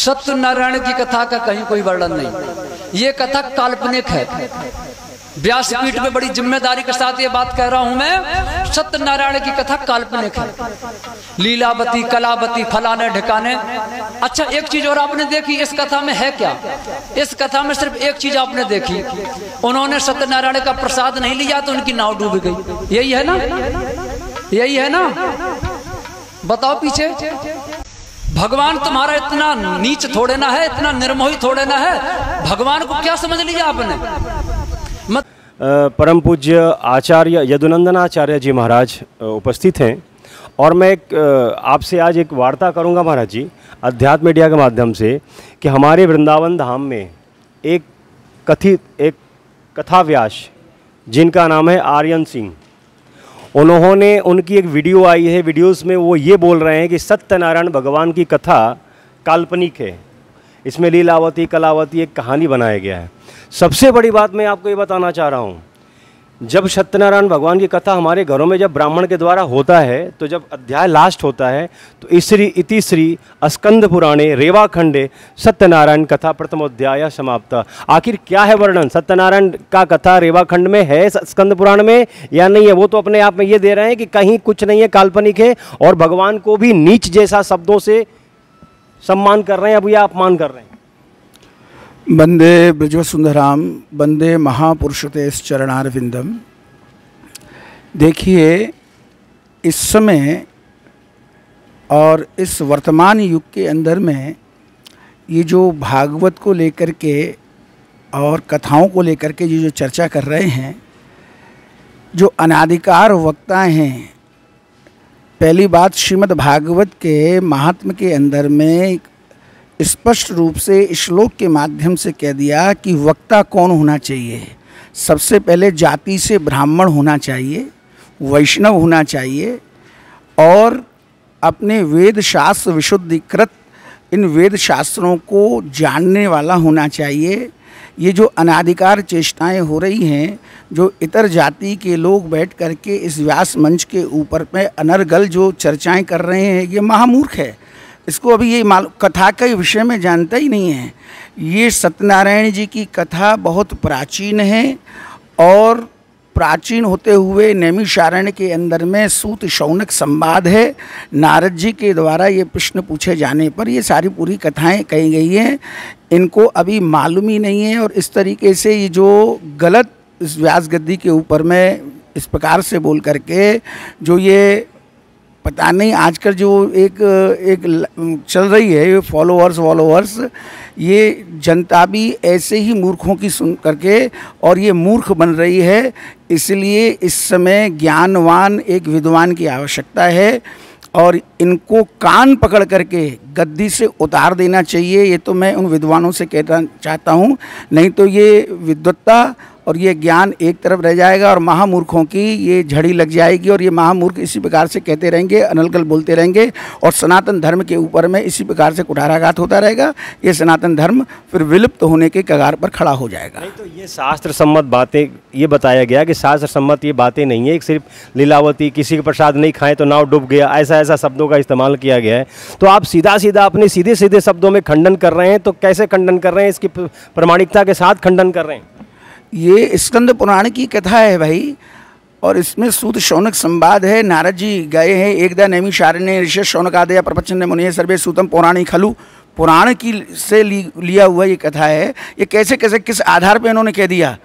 सत्यनारायण की कथा का कहीं कोई वर्णन नहीं ये कथा काल्पनिक है व्यासपीठ में बड़ी जिम्मेदारी के साथ ये बात कह रहा हूं मैं सत्यनारायण की कथा काल्पनिक है लीलावती कलावती फलाने ढिकाने अच्छा एक चीज और आपने देखी इस कथा में है क्या इस कथा में सिर्फ एक चीज आपने देखी उन्होंने सत्यनारायण का प्रसाद नहीं लिया तो उनकी नाव डूब गई यही है ना यही है ना बताओ पीछे भगवान तुम्हारा इतना नीच थोड़े ना है इतना निर्मोही थोड़े ना है भगवान को क्या समझ लिया आपने मत परम पूज्य आचार्य यदुनंदन आचार्य जी महाराज उपस्थित हैं और मैं एक आपसे आज एक वार्ता करूंगा महाराज जी अध्यात्म मीडिया के माध्यम से कि हमारे वृंदावन धाम में एक कथित एक कथाव्यास जिनका नाम है आर्यन सिंह उन्होंने उनकी एक वीडियो आई है वीडियोस में वो ये बोल रहे हैं कि सत्यनारायण भगवान की कथा काल्पनिक है इसमें लीलावती कलावती एक कहानी बनाया गया है सबसे बड़ी बात मैं आपको ये बताना चाह रहा हूँ जब सत्यनारायण भगवान की कथा हमारे घरों में जब ब्राह्मण के द्वारा होता है तो जब अध्याय लास्ट होता है तो इसी इति श्री अस्कंद पुराणे रेवाखंडे सत्यनारायण कथा प्रथमोध्याय समाप्त आखिर क्या है वर्णन सत्यनारायण का कथा रेवाखंड में है स्कंद पुराण में या नहीं है वो तो अपने आप में ये दे रहे हैं कि कहीं कुछ नहीं है काल्पनिक है और भगवान को भी नीच जैसा शब्दों से सम्मान कर रहे हैं अब या अपमान कर रहे हैं वंदे ब्रजवसुंदराम वंदे महापुरुषतेश चरणारविंदम देखिए इस समय और इस वर्तमान युग के अंदर में ये जो भागवत को लेकर के और कथाओं को लेकर के ये जो चर्चा कर रहे हैं जो अनाधिकार वक्ता हैं पहली बात श्रीमद् भागवत के महात्म के अंदर में स्पष्ट रूप से श्लोक के माध्यम से कह दिया कि वक्ता कौन होना चाहिए सबसे पहले जाति से ब्राह्मण होना चाहिए वैष्णव होना चाहिए और अपने वेद शास्त्र विशुद्धिकृत इन वेद शास्त्रों को जानने वाला होना चाहिए ये जो अनाधिकार चेष्टाएं हो रही हैं जो इतर जाति के लोग बैठ करके इस व्यास मंच के ऊपर में अनर्गल जो चर्चाएं कर रहे हैं ये महामूर्ख है इसको अभी ये कथा के विषय में जानता ही नहीं है ये सत्यनारायण जी की कथा बहुत प्राचीन है और प्राचीन होते हुए नैमिषारण्य के अंदर में सूत शौनक संवाद है नारद जी के द्वारा ये प्रश्न पूछे जाने पर ये सारी पूरी कथाएं कही गई हैं इनको अभी मालूम ही नहीं है और इस तरीके से ये जो गलत इस व्यास गद्दी के ऊपर में इस प्रकार से बोल करके जो ये पता नहीं आजकल जो एक एक चल रही है ये फॉलोअर्स वॉलोअर्स ये जनता भी ऐसे ही मूर्खों की सुन करके और ये मूर्ख बन रही है इसलिए इस समय ज्ञानवान एक विद्वान की आवश्यकता है और इनको कान पकड़ करके गद्दी से उतार देना चाहिए ये तो मैं उन विद्वानों से कहना चाहता हूँ नहीं तो ये विद्वत्ता और ये ज्ञान एक तरफ रह जाएगा और महामूर्खों की ये झड़ी लग जाएगी और ये महामूर्ख इसी प्रकार से कहते रहेंगे अनलगल बोलते रहेंगे और सनातन धर्म के ऊपर में इसी प्रकार से कुठाराघात होता रहेगा ये सनातन धर्म फिर विलुप्त होने के कगार पर खड़ा हो जाएगा नहीं तो ये शास्त्र सम्मत बातें ये बताया गया कि शास्त्र सम्मत ये बातें नहीं है सिर्फ लीलावती किसी के प्रसाद नहीं खाएं तो नाव डूब गया ऐसा ऐसा शब्दों का इस्तेमाल किया गया है तो आप सीधा सीधा अपने सीधे सीधे शब्दों में खंडन कर रहे हैं तो कैसे खंडन कर रहे हैं इसकी प्रमाणिकता के साथ खंडन कर रहे हैं ये स्कंद पुराण की कथा है भाई और इसमें सूद शौनक संवाद है नारद जी गए हैं एकदा नैमी शारण्य ऋषि शौनक आदय प्रपचन मुनि सर्वे सूतम पौराणिक खलु पुराण की से ली, लिया हुआ ये कथा है ये कैसे कैसे किस आधार पे इन्होंने कह दिया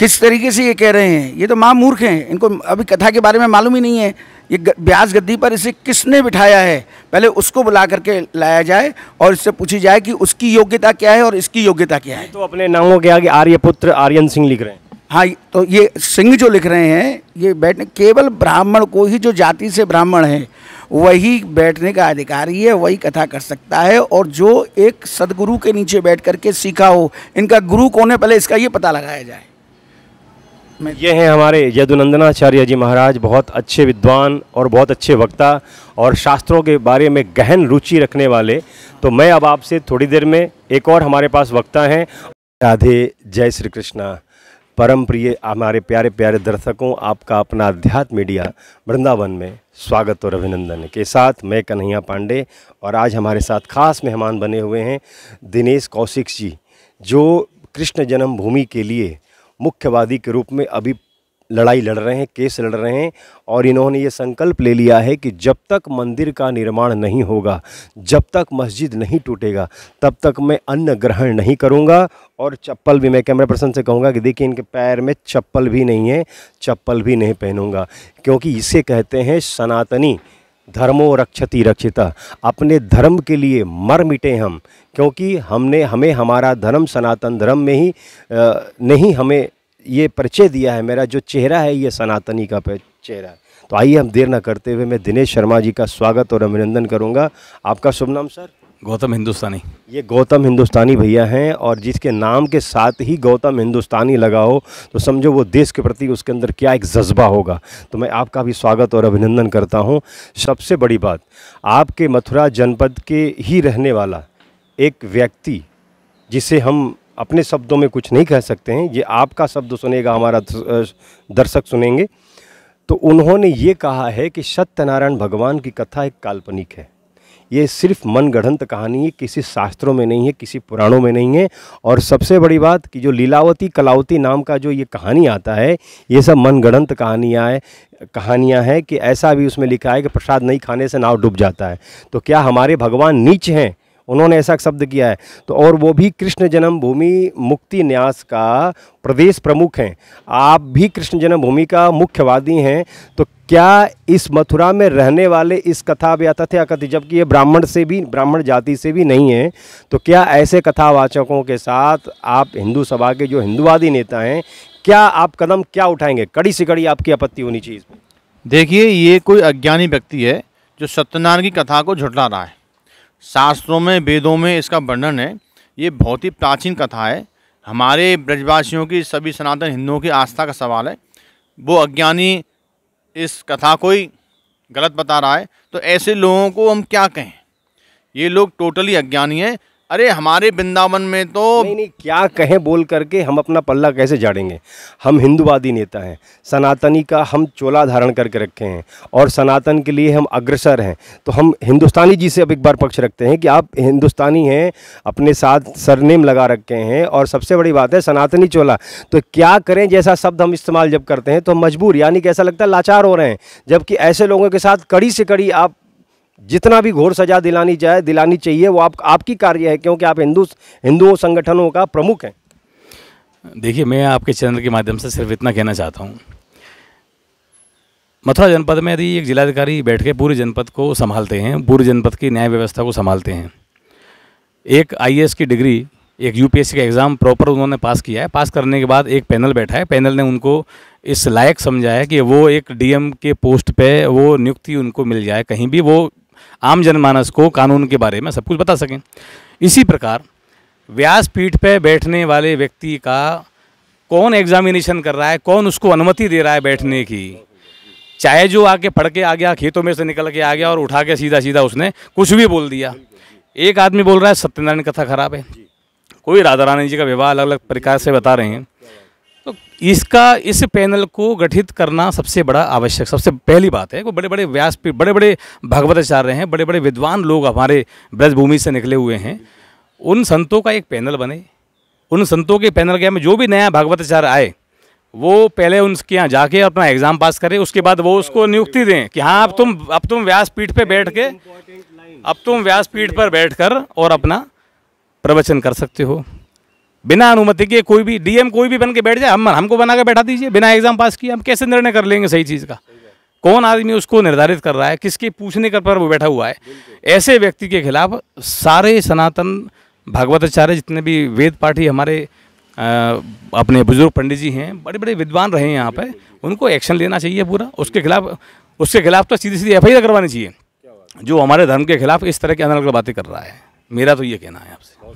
किस तरीके से ये कह रहे हैं ये तो माँ मूर्ख हैं इनको अभी कथा के बारे में मालूम ही नहीं है ये ब्यास गद्दी पर इसे किसने बिठाया है पहले उसको बुला करके लाया जाए और इससे पूछी जाए कि उसकी योग्यता क्या है और इसकी योग्यता क्या है तो अपने नामों के आगे आर्यपुत्र आर्यन सिंह लिख रहे हैं हाँ तो ये सिंह जो लिख रहे हैं ये बैठने केवल ब्राह्मण को ही जो जाति से ब्राह्मण है वही बैठने का अधिकारी है वही कथा कर सकता है और जो एक सदगुरु के नीचे बैठ करके सीखा हो इनका गुरु कौन है पहले इसका ये पता लगाया जाए ये हैं हमारे यदुनंदनाचार्य जी महाराज बहुत अच्छे विद्वान और बहुत अच्छे वक्ता और शास्त्रों के बारे में गहन रुचि रखने वाले तो मैं अब आपसे थोड़ी देर में एक और हमारे पास वक्ता हैं राधे जय श्री कृष्णा परम प्रिय हमारे प्यारे प्यारे दर्शकों आपका अपना अध्यात्म मीडिया वृंदावन में स्वागत और अभिनंदन के साथ मैं कन्हैया पांडे और आज हमारे साथ खास मेहमान बने हुए हैं दिनेश कौशिक जी जो कृष्ण जन्मभूमि के लिए मुख्यवादी के रूप में अभी लड़ाई लड़ रहे हैं केस लड़ रहे हैं और इन्होंने ये संकल्प ले लिया है कि जब तक मंदिर का निर्माण नहीं होगा जब तक मस्जिद नहीं टूटेगा तब तक मैं अन्न ग्रहण नहीं करूँगा और चप्पल भी मैं कैमरा पर्सन से कहूँगा कि देखिए इनके पैर में चप्पल भी नहीं है चप्पल भी नहीं पहनूँगा क्योंकि इसे कहते हैं सनातनी धर्मो रक्षति रक्षिता अपने धर्म के लिए मर मिटे हम क्योंकि हमने हमें हमारा धर्म सनातन धर्म में ही नहीं हमें ये परिचय दिया है मेरा जो चेहरा है ये सनातनी का चेहरा है तो आइए हम देर ना करते हुए मैं दिनेश शर्मा जी का स्वागत और अभिनंदन करूँगा आपका शुभ नाम सर गौतम हिंदुस्तानी ये गौतम हिंदुस्तानी भैया हैं और जिसके नाम के साथ ही गौतम हिंदुस्तानी लगा हो तो समझो वो देश के प्रति उसके अंदर क्या एक जज्बा होगा तो मैं आपका भी स्वागत और अभिनंदन करता हूँ सबसे बड़ी बात आपके मथुरा जनपद के ही रहने वाला एक व्यक्ति जिसे हम अपने शब्दों में कुछ नहीं कह सकते हैं ये आपका शब्द सुनेगा हमारा दर्शक सुनेंगे तो उन्होंने ये कहा है कि सत्यनारायण भगवान की कथा एक काल्पनिक है ये सिर्फ मनगढ़ंत कहानी है किसी शास्त्रों में नहीं है किसी पुराणों में नहीं है और सबसे बड़ी बात कि जो लीलावती कलावती नाम का जो ये कहानी आता है ये सब मनगढ़ंत कहानियाँ है कहानियाँ हैं कि ऐसा भी उसमें लिखा है कि प्रसाद नहीं खाने से नाव डूब जाता है तो क्या हमारे भगवान नीच हैं उन्होंने ऐसा शब्द किया है तो और वो भी कृष्ण जन्मभूमि मुक्ति न्यास का प्रदेश प्रमुख हैं आप भी कृष्ण जन्मभूमि का मुख्यवादी हैं तो क्या इस मथुरा में रहने वाले इस कथा या तथ्य कथित जबकि ये ब्राह्मण से भी ब्राह्मण जाति से भी नहीं है तो क्या ऐसे कथावाचकों के साथ आप हिंदू सभा के जो हिंदुवादी नेता हैं क्या आप कदम क्या उठाएंगे कड़ी से कड़ी आपकी आपत्ति होनी चाहिए देखिए ये कोई अज्ञानी व्यक्ति है जो सत्यनारायण की कथा को झुटला रहा है शास्त्रों में वेदों में इसका वर्णन है ये बहुत ही प्राचीन कथा है हमारे ब्रजवासियों की सभी सनातन हिंदुओं की आस्था का सवाल है वो अज्ञानी इस कथा को ही गलत बता रहा है तो ऐसे लोगों को हम क्या कहें ये लोग टोटली अज्ञानी हैं अरे हमारे वृंदावन में तो नहीं नहीं क्या कहें बोल करके हम अपना पल्ला कैसे झाड़ेंगे हम हिंदुवादी नेता हैं सनातनी का हम चोला धारण करके रखे हैं और सनातन के लिए हम अग्रसर हैं तो हम हिंदुस्तानी जी से अब एक बार पक्ष रखते हैं कि आप हिंदुस्तानी हैं अपने साथ सरनेम लगा रखे हैं और सबसे बड़ी बात है सनातनी चोला तो क्या करें जैसा शब्द हम इस्तेमाल जब करते हैं तो मजबूर यानी कि ऐसा लगता है लाचार हो रहे हैं जबकि ऐसे लोगों के साथ कड़ी से कड़ी आप जितना भी घोर सजा दिलानी चाहे दिलानी चाहिए वो आप आपकी कार्य है क्योंकि आप हिंदू हिंदुओं संगठनों का प्रमुख हैं देखिए मैं आपके चैनल के माध्यम से सिर्फ इतना कहना चाहता हूँ मथुरा जनपद में यदि एक जिलाधिकारी बैठ के पूरे जनपद को संभालते हैं पूरे जनपद की न्याय व्यवस्था को संभालते हैं एक आई की डिग्री एक यूपीएससी का एग्ज़ाम प्रॉपर उन्होंने पास किया है पास करने के बाद एक पैनल बैठा है पैनल ने उनको इस लायक समझा है कि वो एक डीएम के पोस्ट पे वो नियुक्ति उनको मिल जाए कहीं भी वो आम जनमानस को कानून के बारे में सब कुछ बता सकें इसी प्रकार व्यासपीठ पर बैठने वाले व्यक्ति का कौन एग्जामिनेशन कर रहा है कौन उसको अनुमति दे रहा है बैठने की चाहे जो आके पढ़ के आ गया खेतों में से निकल के आ गया और उठा के सीधा सीधा उसने कुछ भी बोल दिया एक आदमी बोल रहा है सत्यनारायण कथा खराब है कोई राधा रानी जी का विवाह अलग अलग प्रकार से बता रहे हैं इसका इस पैनल को गठित करना सबसे बड़ा आवश्यक सबसे पहली बात है वो बड़े बड़े व्यासपीठ बड़े बड़े भगवताचार्य हैं बड़े बड़े विद्वान लोग हमारे ब्रजभूमि से निकले हुए हैं उन संतों का एक पैनल बने उन संतों के पैनल के में जो भी नया भागवताचार्य आए वो पहले उनके यहाँ जाके अपना एग्ज़ाम पास करें उसके बाद वो उसको नियुक्ति दें कि हाँ अब तुम अब तुम व्यासपीठ पर बैठ के अब तुम व्यासपीठ पर बैठ और अपना प्रवचन कर सकते हो बिना अनुमति के कोई भी डीएम कोई भी बन के बैठ जाए हम हमको बना के बैठा दीजिए बिना एग्जाम पास किए हम कैसे निर्णय कर लेंगे सही चीज़ का कौन आदमी उसको निर्धारित कर रहा है किसके पूछने का पर वो बैठा हुआ है ऐसे व्यक्ति के खिलाफ सारे सनातन भागवताचार्य जितने भी वेद पाठी हमारे आ, अपने बुजुर्ग पंडित जी हैं बड़े बड़े विद्वान रहे हैं यहाँ पर उनको एक्शन लेना चाहिए पूरा उसके खिलाफ उसके खिलाफ तो सीधी सीधी एफ करवानी चाहिए जो हमारे धर्म के खिलाफ इस तरह की अनल बातें कर रहा है मेरा तो ये कहना है आपसे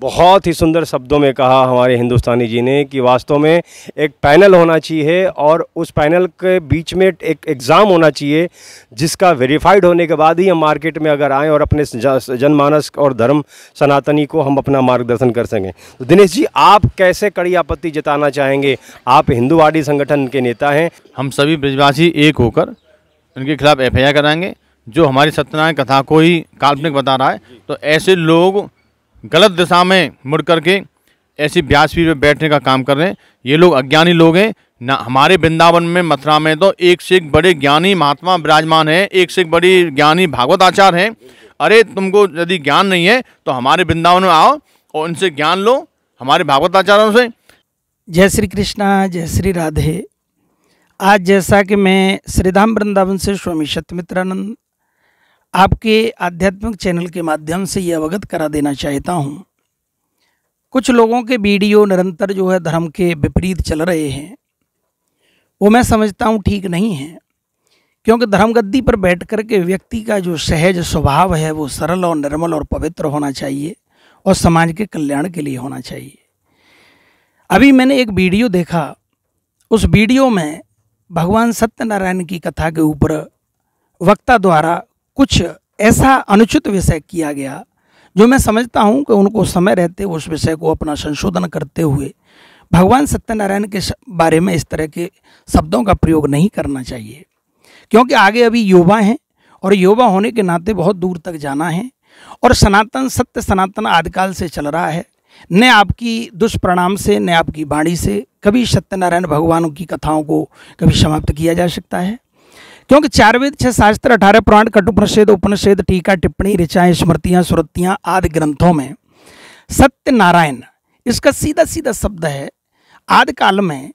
बहुत ही सुंदर शब्दों में कहा हमारे हिंदुस्तानी जी ने कि वास्तव में एक पैनल होना चाहिए और उस पैनल के बीच में एक एग्ज़ाम होना चाहिए जिसका वेरीफाइड होने के बाद ही हम मार्केट में अगर आएँ और अपने जनमानस और धर्म सनातनी को हम अपना मार्गदर्शन कर सकें तो दिनेश जी आप कैसे कड़ी आपत्ति जताना चाहेंगे आप हिंदूवादी संगठन के नेता हैं हम सभी ब्रजवासी एक होकर उनके खिलाफ़ एफ कराएंगे जो हमारी सत्यनारायण कथा को ही काल्पनिक बता रहा है तो ऐसे लोग गलत दिशा में मुड़ करके ऐसी ब्यास पीठ में बैठने का काम कर रहे हैं ये लोग अज्ञानी लोग हैं ना हमारे वृंदावन में मथुरा में तो एक से एक बड़े ज्ञानी महात्मा विराजमान है एक से एक बड़ी ज्ञानी भागवत आचार्य हैं अरे तुमको यदि ज्ञान नहीं है तो हमारे वृंदावन में आओ और उनसे ज्ञान लो हमारे भागवत आचार्यों से जय श्री कृष्णा जय श्री राधे आज जैसा कि मैं श्रीधाम वृंदावन से स्वामी सत्यमित्रानंद आपके आध्यात्मिक चैनल के माध्यम से ये अवगत करा देना चाहता हूँ कुछ लोगों के वीडियो निरंतर जो है धर्म के विपरीत चल रहे हैं वो मैं समझता हूँ ठीक नहीं है क्योंकि धर्मगद्दी पर बैठ कर के व्यक्ति का जो सहज स्वभाव है वो सरल और निर्मल और पवित्र होना चाहिए और समाज के कल्याण के लिए होना चाहिए अभी मैंने एक वीडियो देखा उस वीडियो में भगवान सत्यनारायण की कथा के ऊपर वक्ता द्वारा कुछ ऐसा अनुचित विषय किया गया जो मैं समझता हूँ कि उनको समय रहते उस विषय को अपना संशोधन करते हुए भगवान सत्यनारायण के बारे में इस तरह के शब्दों का प्रयोग नहीं करना चाहिए क्योंकि आगे अभी युवा हैं और युवा होने के नाते बहुत दूर तक जाना है और सनातन सत्य सनातन आदिकाल से चल रहा है न आपकी दुष्प्रणाम से न आपकी बाणी से कभी सत्यनारायण भगवान की कथाओं को कभी समाप्त किया जा सकता है क्योंकि वेद छह शास्त्र अठारह पुराण कटु प्रषेद उपनिषेद टीका टिप्पणी ऋचाएं स्मृतियाँ श्रुतियाँ आदि ग्रंथों में सत्य नारायण इसका सीधा सीधा शब्द है आदि काल में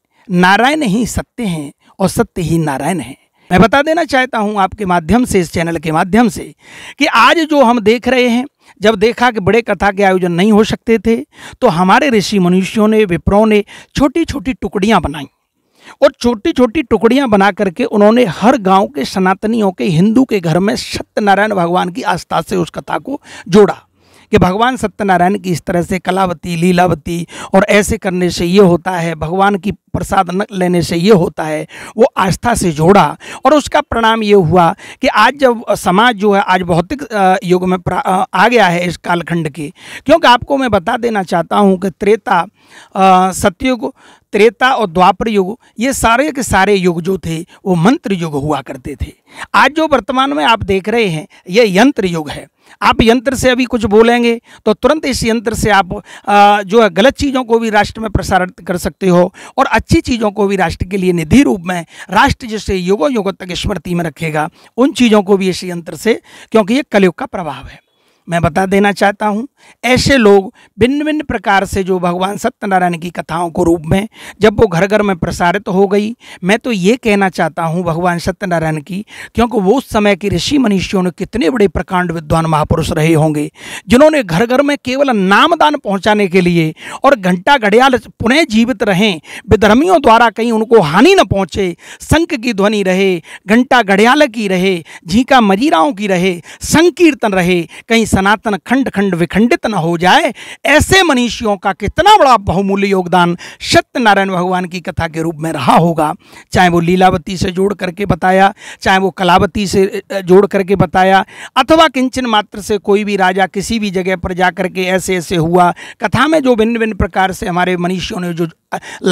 नारायण ही सत्य हैं और सत्य ही नारायण हैं मैं बता देना चाहता हूं आपके माध्यम से इस चैनल के माध्यम से कि आज जो हम देख रहे हैं जब देखा कि बड़े कथा के आयोजन नहीं हो सकते थे तो हमारे ऋषि मनुष्यों ने विप्रों ने छोटी छोटी टुकड़ियाँ बनाई और छोटी छोटी टुकड़ियां बना करके उन्होंने हर गांव के सनातनियों के हिंदू के घर में सत्यनारायण भगवान की आस्था से उस कथा को जोड़ा कि भगवान सत्यनारायण की इस तरह से कलावती लीलावती और ऐसे करने से ये होता है भगवान की प्रसाद न लेने से ये होता है वो आस्था से जोड़ा और उसका परिणाम ये हुआ कि आज जब समाज जो है आज भौतिक युग में आ गया है इस कालखंड के क्योंकि आपको मैं बता देना चाहता हूँ कि त्रेता सत्ययुग त्रेता और द्वापर युग ये सारे के सारे युग जो थे वो मंत्र युग हुआ करते थे आज जो वर्तमान में आप देख रहे हैं ये यंत्र युग है आप यंत्र से अभी कुछ बोलेंगे तो तुरंत इस यंत्र से आप आ, जो है गलत चीज़ों को भी राष्ट्र में प्रसारित कर सकते हो और अच्छी चीज़ों को भी राष्ट्र के लिए निधि रूप में राष्ट्र जिसे युगों युगों तक स्मृति में रखेगा उन चीज़ों को भी इस यंत्र से क्योंकि ये कलयुग का प्रभाव है मैं बता देना चाहता हूँ ऐसे लोग भिन्न भिन्न प्रकार से जो भगवान सत्यनारायण की कथाओं को रूप में जब वो घर घर में प्रसारित हो गई मैं तो ये कहना चाहता हूँ भगवान सत्यनारायण की क्योंकि वो उस समय के ऋषि मनीषियों ने कितने बड़े प्रकांड विद्वान महापुरुष रहे होंगे जिन्होंने घर घर में केवल नामदान पहुँचाने के लिए और घंटा घड़ियाल पुनः जीवित रहें विधर्मियों द्वारा कहीं उनको हानि न पहुँचे शंख की ध्वनि रहे घंटा घड़ियाल की रहे झीका मजीराओं की रहे संकीर्तन रहे कहीं सनातन खंड खंड विखंडित न हो जाए ऐसे मनीषियों का कितना बड़ा बहुमूल्य योगदान सत्यनारायण भगवान की कथा के रूप में रहा होगा चाहे वो लीलावती से जोड़ करके बताया चाहे वो कलावती से जोड़ करके बताया अथवा किंचन मात्र से कोई भी राजा किसी भी जगह पर जा करके ऐसे ऐसे हुआ कथा में जो भिन्न भिन्न प्रकार से हमारे मनीषियों ने जो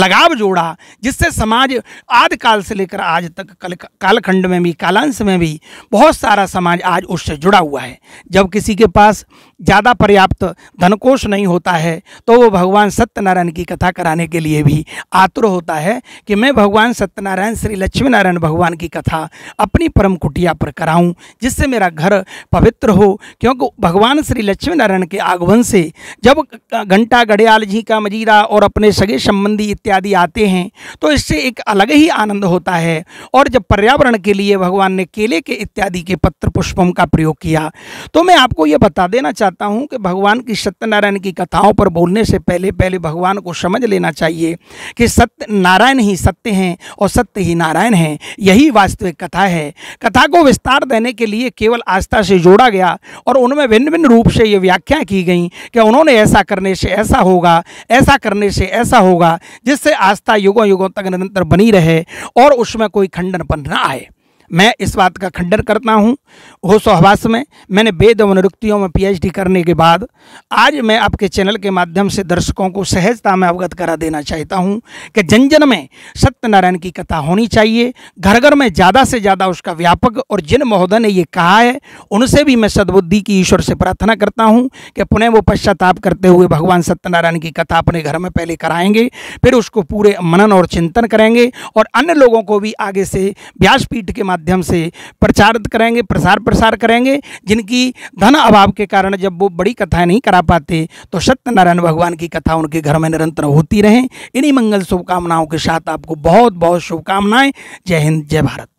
लगाव जोड़ा जिससे समाज आदिकाल से लेकर आज तक कल कालखंड में भी कालांश में भी बहुत सारा समाज आज उससे जुड़ा हुआ है जब किसी के Pass. ज़्यादा पर्याप्त धनकोष नहीं होता है तो वो भगवान सत्यनारायण की कथा कराने के लिए भी आतुर होता है कि मैं भगवान सत्यनारायण श्री लक्ष्मी नारायण भगवान की कथा अपनी परम कुटिया पर कराऊं जिससे मेरा घर पवित्र हो क्योंकि भगवान श्री लक्ष्मी नारायण के आगमन से जब घंटा गड़ियाल जी का मजीरा और अपने सगे संबंधी इत्यादि आते हैं तो इससे एक अलग ही आनंद होता है और जब पर्यावरण के लिए भगवान ने केले के इत्यादि के पत्र पुष्पम का प्रयोग किया तो मैं आपको ये बता देना चाहता चाहता हूँ कि भगवान की सत्यनारायण की कथाओं पर बोलने से पहले पहले भगवान को समझ लेना चाहिए कि सत्य नारायण ही सत्य हैं और सत्य ही नारायण हैं यही वास्तविक कथा है कथा को विस्तार देने के लिए केवल आस्था से जोड़ा गया और उनमें भिन्न भिन्न रूप से ये व्याख्या की गई कि उन्होंने ऐसा करने से ऐसा होगा ऐसा करने से ऐसा होगा जिससे आस्था युगों युगों तक निरंतर बनी रहे और उसमें कोई खंडनपन न आए मैं इस बात का खंडन करता हूँ हो हवास में मैंने वेद अनुरुक्तियों में पीएचडी करने के बाद आज मैं आपके चैनल के माध्यम से दर्शकों को सहजता में अवगत करा देना चाहता हूँ कि जन जन में सत्यनारायण की कथा होनी चाहिए घर घर में ज़्यादा से ज़्यादा उसका व्यापक और जिन महोदय ने ये कहा है उनसे भी मैं सद्बुद्धि की ईश्वर से प्रार्थना करता हूँ कि पुनः वो पश्चाताप करते हुए भगवान सत्यनारायण की कथा अपने घर में पहले कराएंगे फिर उसको पूरे मनन और चिंतन करेंगे और अन्य लोगों को भी आगे से व्यासपीठ के माध्यम माध्यम से प्रचारित करेंगे प्रसार प्रसार करेंगे जिनकी धन अभाव के कारण जब वो बड़ी कथाएं नहीं करा पाते तो सत्यनारायण भगवान की कथा उनके घर में निरंतर होती रहें इन्हीं मंगल शुभकामनाओं के साथ आपको बहुत बहुत शुभकामनाएं जय हिंद जय भारत